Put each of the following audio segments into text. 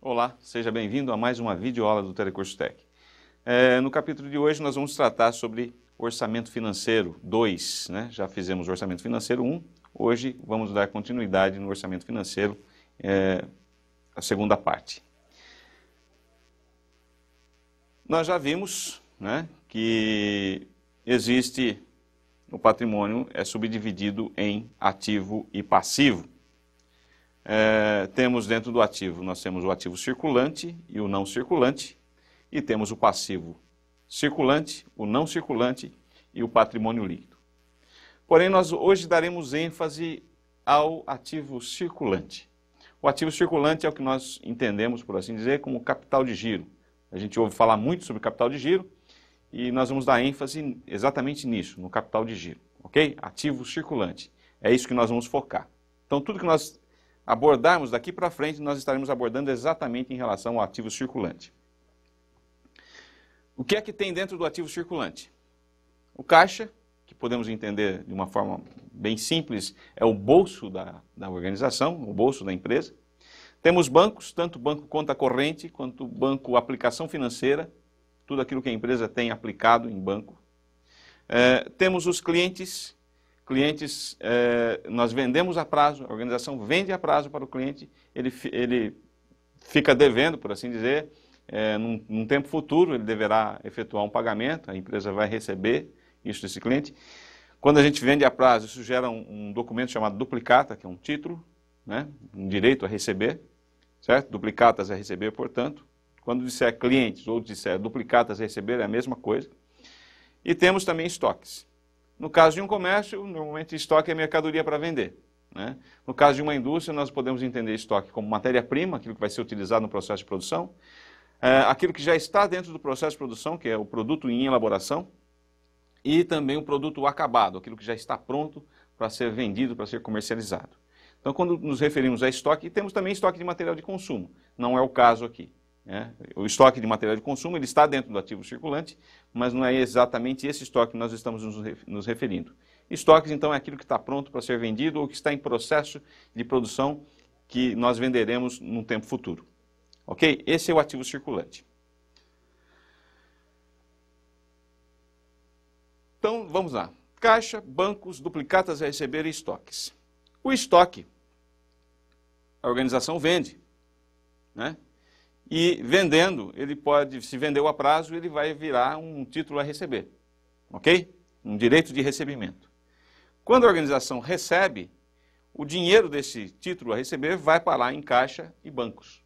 Olá, seja bem-vindo a mais uma videoaula do Telecurso Tech. É, no capítulo de hoje nós vamos tratar sobre orçamento financeiro 2, né? Já fizemos orçamento financeiro 1, um, hoje vamos dar continuidade no orçamento financeiro, é, a segunda parte. Nós já vimos né, que existe, o patrimônio é subdividido em ativo e passivo é, temos dentro do ativo, nós temos o ativo circulante e o não circulante, e temos o passivo circulante, o não circulante e o patrimônio líquido. Porém, nós hoje daremos ênfase ao ativo circulante. O ativo circulante é o que nós entendemos, por assim dizer, como capital de giro. A gente ouve falar muito sobre capital de giro e nós vamos dar ênfase exatamente nisso, no capital de giro, ok? Ativo circulante. É isso que nós vamos focar. Então, tudo que nós abordarmos daqui para frente, nós estaremos abordando exatamente em relação ao ativo circulante. O que é que tem dentro do ativo circulante? O caixa, que podemos entender de uma forma bem simples, é o bolso da, da organização, o bolso da empresa. Temos bancos, tanto banco conta corrente quanto banco aplicação financeira, tudo aquilo que a empresa tem aplicado em banco. É, temos os clientes, clientes, eh, nós vendemos a prazo, a organização vende a prazo para o cliente, ele, ele fica devendo, por assim dizer, eh, num, num, tempo futuro ele deverá efetuar um pagamento, a empresa vai receber isso desse cliente. Quando a gente vende a prazo, isso gera um, um documento chamado duplicata, que é um título, né, um direito a receber, certo? Duplicatas a receber, portanto. Quando disser clientes ou disser duplicatas a receber, é a mesma coisa. E temos também estoques. No caso de um comércio, normalmente estoque é mercadoria para vender. Né? No caso de uma indústria, nós podemos entender estoque como matéria-prima, aquilo que vai ser utilizado no processo de produção, é, aquilo que já está dentro do processo de produção, que é o produto em elaboração, e também o produto acabado, aquilo que já está pronto para ser vendido, para ser comercializado. Então, quando nos referimos a estoque, temos também estoque de material de consumo, não é o caso aqui. É, o estoque de material de consumo ele está dentro do ativo circulante, mas não é exatamente esse estoque que nós estamos nos referindo. Estoques, então, é aquilo que está pronto para ser vendido ou que está em processo de produção que nós venderemos num tempo futuro. Ok? Esse é o ativo circulante. Então, vamos lá. Caixa, bancos, duplicatas a receber e estoques. O estoque, a organização vende, né? E vendendo, ele pode, se vendeu a prazo, ele vai virar um título a receber, ok? Um direito de recebimento. Quando a organização recebe, o dinheiro desse título a receber vai parar em caixa e bancos,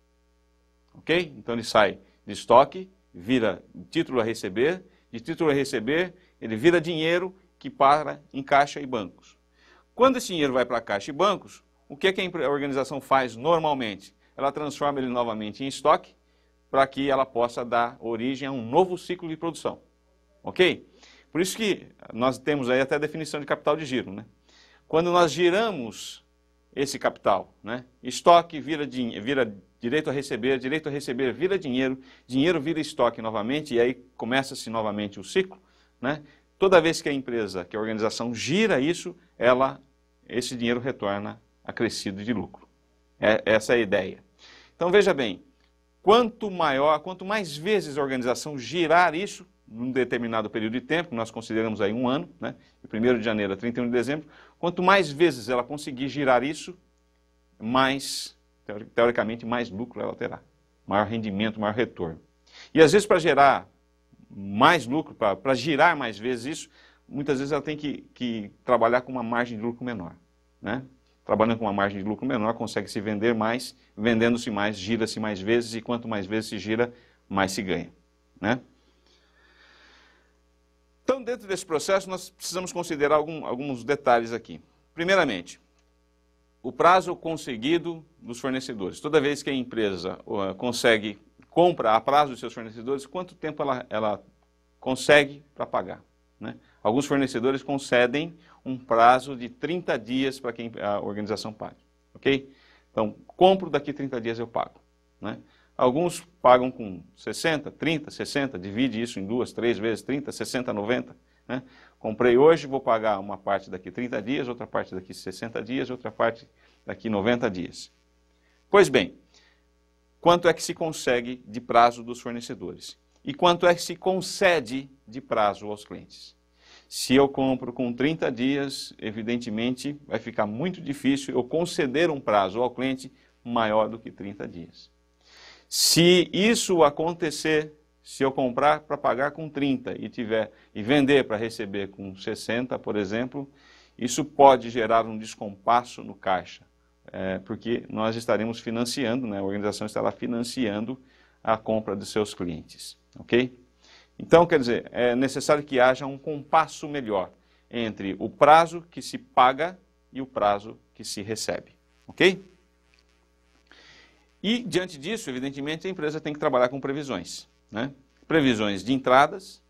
ok? Então ele sai de estoque, vira título a receber, de título a receber, ele vira dinheiro que para em caixa e bancos. Quando esse dinheiro vai para caixa e bancos, o que, é que a organização faz normalmente? ela transforma ele novamente em estoque para que ela possa dar origem a um novo ciclo de produção. Ok? Por isso que nós temos aí até a definição de capital de giro. Né? Quando nós giramos esse capital, né? estoque vira, vira direito a receber, direito a receber vira dinheiro, dinheiro vira estoque novamente, e aí começa-se novamente o ciclo. Né? Toda vez que a empresa, que a organização gira isso, ela, esse dinheiro retorna acrescido de lucro. É, essa é a ideia. Então veja bem, quanto maior, quanto mais vezes a organização girar isso, num determinado período de tempo, nós consideramos aí um ano, né, de 1 de janeiro a 31 de dezembro, quanto mais vezes ela conseguir girar isso, mais, teoricamente, mais lucro ela terá, maior rendimento, maior retorno. E às vezes para gerar mais lucro, para girar mais vezes isso, muitas vezes ela tem que, que trabalhar com uma margem de lucro menor. Né? trabalhando com uma margem de lucro menor, consegue se vender mais, vendendo-se mais, gira-se mais vezes, e quanto mais vezes se gira, mais se ganha. Né? Então, dentro desse processo, nós precisamos considerar algum, alguns detalhes aqui. Primeiramente, o prazo conseguido dos fornecedores. Toda vez que a empresa uh, consegue, compra a prazo dos seus fornecedores, quanto tempo ela, ela consegue para pagar? Né? Alguns fornecedores concedem um prazo de 30 dias para quem a organização pague, ok? Então, compro, daqui 30 dias eu pago, né? Alguns pagam com 60, 30, 60, divide isso em duas, três vezes, 30, 60, 90, né? Comprei hoje, vou pagar uma parte daqui 30 dias, outra parte daqui 60 dias, outra parte daqui 90 dias. Pois bem, quanto é que se consegue de prazo dos fornecedores? E quanto é que se concede de prazo aos clientes? Se eu compro com 30 dias, evidentemente vai ficar muito difícil eu conceder um prazo ao cliente maior do que 30 dias. Se isso acontecer, se eu comprar para pagar com 30 e tiver e vender para receber com 60, por exemplo, isso pode gerar um descompasso no caixa, é, porque nós estaremos financiando, né, a organização estará financiando a compra dos seus clientes, ok? Então, quer dizer, é necessário que haja um compasso melhor entre o prazo que se paga e o prazo que se recebe, ok? E, diante disso, evidentemente, a empresa tem que trabalhar com previsões. Né? Previsões de entradas,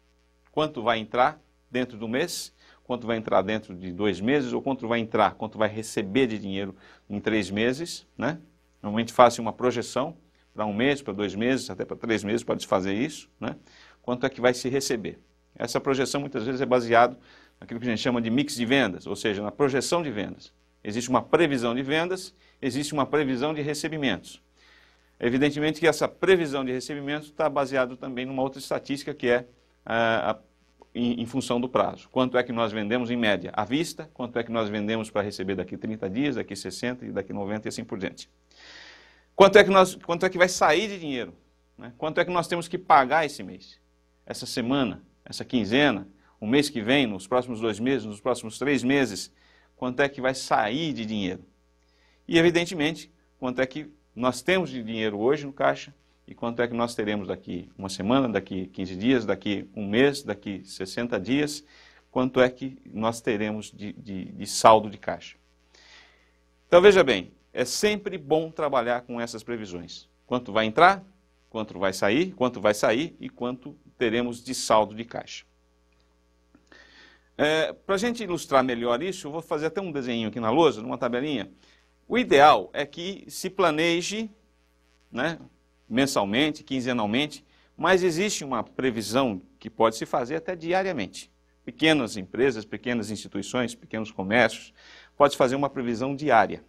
quanto vai entrar dentro do mês, quanto vai entrar dentro de dois meses, ou quanto vai entrar, quanto vai receber de dinheiro em três meses. Né? Normalmente faz uma projeção para um mês, para dois meses, até para três meses, pode-se fazer isso. Né? quanto é que vai se receber. Essa projeção muitas vezes é baseada naquilo que a gente chama de mix de vendas, ou seja, na projeção de vendas. Existe uma previsão de vendas, existe uma previsão de recebimentos. Evidentemente que essa previsão de recebimentos está baseada também numa outra estatística que é a, ah, a, em, em, função do prazo. Quanto é que nós vendemos em média à vista, quanto é que nós vendemos para receber daqui 30 dias, daqui 60 e daqui 90 e assim por diante. Quanto é que, nós, quanto é que vai sair de dinheiro? Né? Quanto é que nós temos que pagar esse mês? essa semana, essa quinzena, o mês que vem, nos próximos dois meses, nos próximos três meses, quanto é que vai sair de dinheiro. E, evidentemente, quanto é que nós temos de dinheiro hoje no caixa e quanto é que nós teremos daqui uma semana, daqui 15 dias, daqui um mês, daqui 60 dias, quanto é que nós teremos de, de, de saldo de caixa. Então, veja bem, é sempre bom trabalhar com essas previsões. Quanto vai entrar, quanto vai sair, quanto vai sair e quanto teremos de saldo de caixa. É, Para a gente ilustrar melhor isso, eu vou fazer até um desenho aqui na lousa, numa tabelinha. O ideal é que se planeje né, mensalmente, quinzenalmente, mas existe uma previsão que pode se fazer até diariamente. Pequenas empresas, pequenas instituições, pequenos comércios, pode fazer uma previsão diária.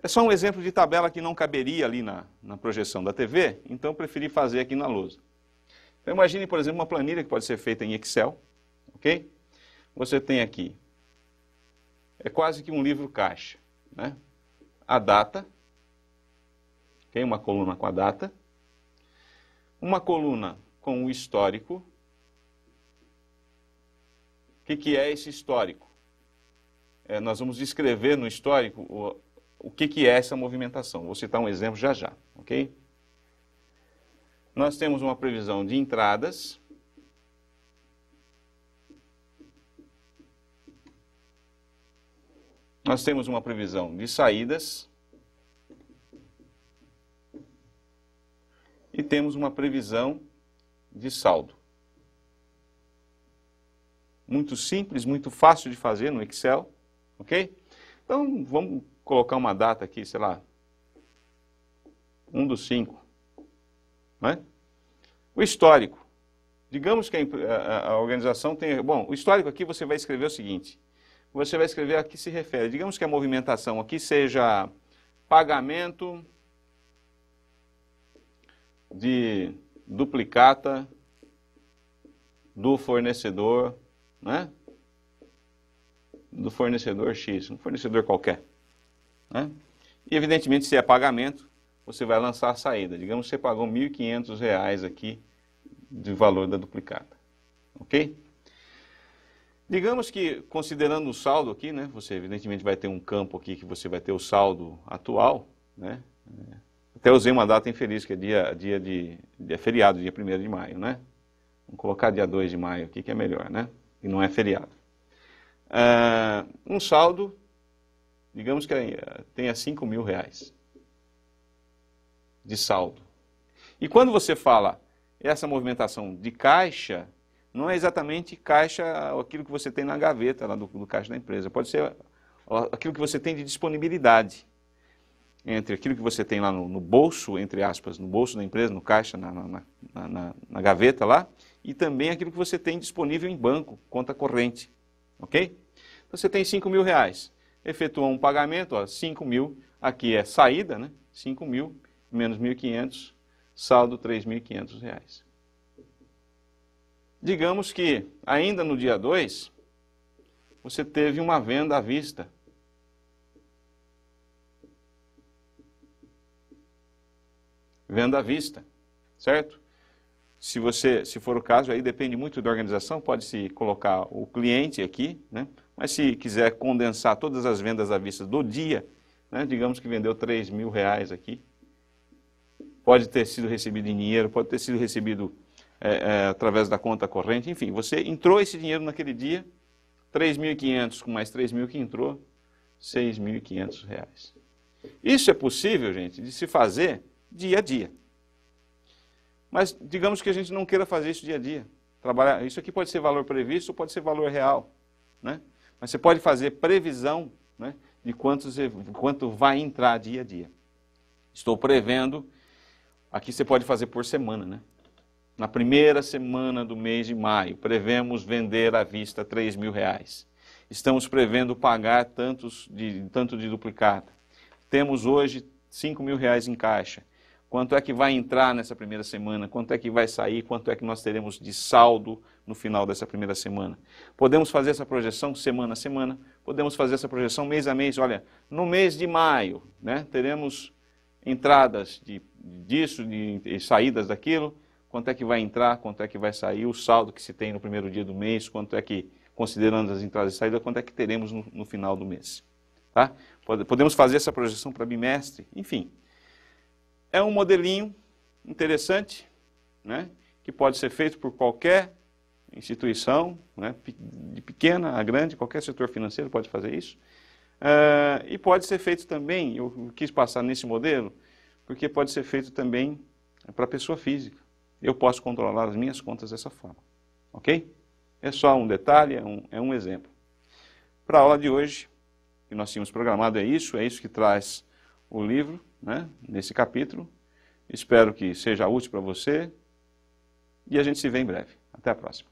É só um exemplo de tabela que não caberia ali na, na projeção da TV, então preferi fazer aqui na lousa. Então imagine, por exemplo, uma planilha que pode ser feita em Excel, ok? Você tem aqui, é quase que um livro caixa, né? A data, tem uma coluna com a data, uma coluna com o histórico. O que, que é esse histórico? É, nós vamos descrever no histórico o, o que, que é essa movimentação. Vou citar um exemplo já já, ok? Nós temos uma previsão de entradas. Nós temos uma previsão de saídas. E temos uma previsão de saldo. Muito simples, muito fácil de fazer no Excel, ok? Então, vamos colocar uma data aqui, sei lá, 1 um dos 5, né? O histórico. Digamos que a, a organização tem. Bom, o histórico aqui você vai escrever o seguinte: você vai escrever a que se refere. Digamos que a movimentação aqui seja pagamento de duplicata do fornecedor, né? Do fornecedor X, um fornecedor qualquer. Né? E, evidentemente, se é pagamento, você vai lançar a saída. Digamos que você pagou R$ 1.500 aqui de valor da duplicada. Ok? Digamos que, considerando o saldo aqui, né, você evidentemente vai ter um campo aqui que você vai ter o saldo atual, né? Até usei uma data infeliz, que é dia, dia de dia é feriado, dia 1 de maio, né? Vamos colocar dia 2 de maio aqui, que é melhor, né? E não é feriado. Ah, um saldo, digamos que eh, tenha 5 mil reais de saldo. E quando você fala essa movimentação de caixa não é exatamente caixa, aquilo que você tem na gaveta lá do, do caixa da empresa. Pode ser aquilo que você tem de disponibilidade entre aquilo que você tem lá no, no bolso, entre aspas, no bolso da empresa, no caixa, na, na, na, na, gaveta lá, e também aquilo que você tem disponível em banco, conta corrente, ok? Então, você tem 5 mil reais, efetua um pagamento, ó, 5 mil, aqui é saída, né? 5 mil menos 1.500 saldo R$ 3.500. Digamos que, ainda no dia 2, você teve uma venda à vista. Venda à vista, certo? Se você, se for o caso, aí depende muito da organização, pode-se colocar o cliente aqui, né? Mas se quiser condensar todas as vendas à vista do dia, né? digamos que vendeu 3 mil reais aqui, pode ter sido recebido em dinheiro, pode ter sido recebido é, é, através da conta corrente, enfim, você entrou esse dinheiro naquele dia, 3.500 com mais 3.000 que entrou, 6.500 reais. Isso é possível, gente, de se fazer dia a dia. Mas digamos que a gente não queira fazer isso dia a dia. Trabalhar, isso aqui pode ser valor previsto, ou pode ser valor real, né? Mas você pode fazer previsão né, de quantos, quanto vai entrar dia a dia. Estou prevendo Aqui você pode fazer por semana, né? Na primeira semana do mês de maio, prevemos vender à vista 3 mil reais. Estamos prevendo pagar tantos de, tanto de duplicata. Temos hoje 5 mil reais em caixa. Quanto é que vai entrar nessa primeira semana? Quanto é que vai sair? Quanto é que nós teremos de saldo no final dessa primeira semana? Podemos fazer essa projeção semana a semana? Podemos fazer essa projeção mês a mês? Olha, no mês de maio, né, teremos entradas de, disso de, e saídas daquilo, quanto é que vai entrar, quanto é que vai sair, o saldo que se tem no primeiro dia do mês, quanto é que, considerando as entradas e saídas, quanto é que teremos no, no final do mês. Tá? Podemos fazer essa projeção para bimestre, enfim. É um modelinho interessante, né, que pode ser feito por qualquer instituição, né, de pequena a grande, qualquer setor financeiro pode fazer isso. Uh, e pode ser feito também, eu quis passar nesse modelo, porque pode ser feito também para a pessoa física. Eu posso controlar as minhas contas dessa forma, ok? É só um detalhe, é um, é um exemplo. Para a aula de hoje, que nós tínhamos programado é isso, é isso que traz o livro, né, nesse capítulo. Espero que seja útil para você e a gente se vê em breve. Até a próxima.